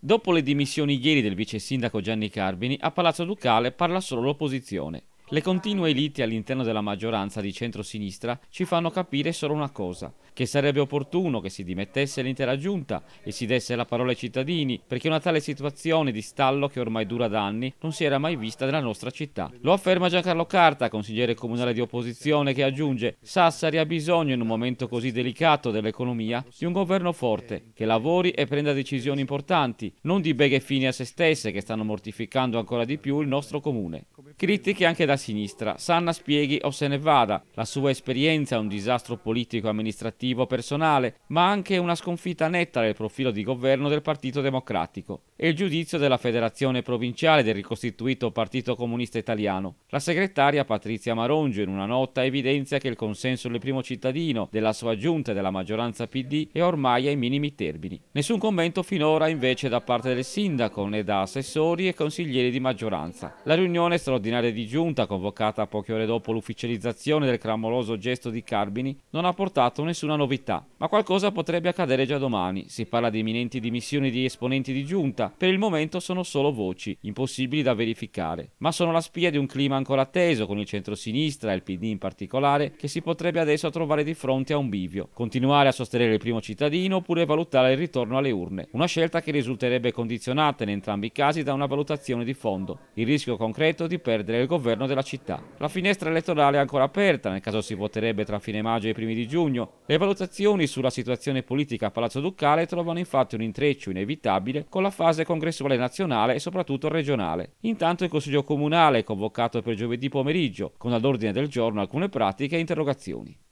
Dopo le dimissioni ieri del vice sindaco Gianni Carbini, a Palazzo Ducale parla solo l'opposizione. Le continue liti all'interno della maggioranza di centrosinistra ci fanno capire solo una cosa, che sarebbe opportuno che si dimettesse l'intera giunta e si desse la parola ai cittadini, perché una tale situazione di stallo che ormai dura da anni non si era mai vista nella nostra città. Lo afferma Giancarlo Carta, consigliere comunale di opposizione, che aggiunge Sassari ha bisogno in un momento così delicato dell'economia di un governo forte, che lavori e prenda decisioni importanti, non di beghe fini a se stesse che stanno mortificando ancora di più il nostro comune. Critiche anche da sinistra. Sanna spieghi o se ne vada. La sua esperienza è un disastro politico-amministrativo personale, ma anche una sconfitta netta del profilo di governo del Partito Democratico e il giudizio della federazione provinciale del ricostituito Partito Comunista Italiano. La segretaria Patrizia Marongio in una nota evidenzia che il consenso del primo cittadino, della sua giunta e della maggioranza PD è ormai ai minimi termini. Nessun commento finora invece da parte del sindaco né da assessori e consiglieri di maggioranza. La riunione straordinaria di giunta, convocata poche ore dopo l'ufficializzazione del clamoroso gesto di Carbini, non ha portato nessuna novità, ma qualcosa potrebbe accadere già domani. Si parla di imminenti dimissioni di esponenti di giunta, per il momento sono solo voci, impossibili da verificare, ma sono la spia di un clima ancora teso con il centrosinistra e il PD in particolare che si potrebbe adesso trovare di fronte a un bivio. Continuare a sostenere il primo cittadino oppure valutare il ritorno alle urne. Una scelta che risulterebbe condizionata in entrambi i casi da una valutazione di fondo, il rischio concreto di perdere il governo della città. La finestra elettorale è ancora aperta, nel caso si voterebbe tra fine maggio e primi di giugno. Le valutazioni sulla situazione politica a Palazzo Ducale trovano infatti un intreccio inevitabile con la fase fase congressuale nazionale e soprattutto regionale. Intanto il Consiglio Comunale è convocato per giovedì pomeriggio, con all'ordine del giorno alcune pratiche e interrogazioni.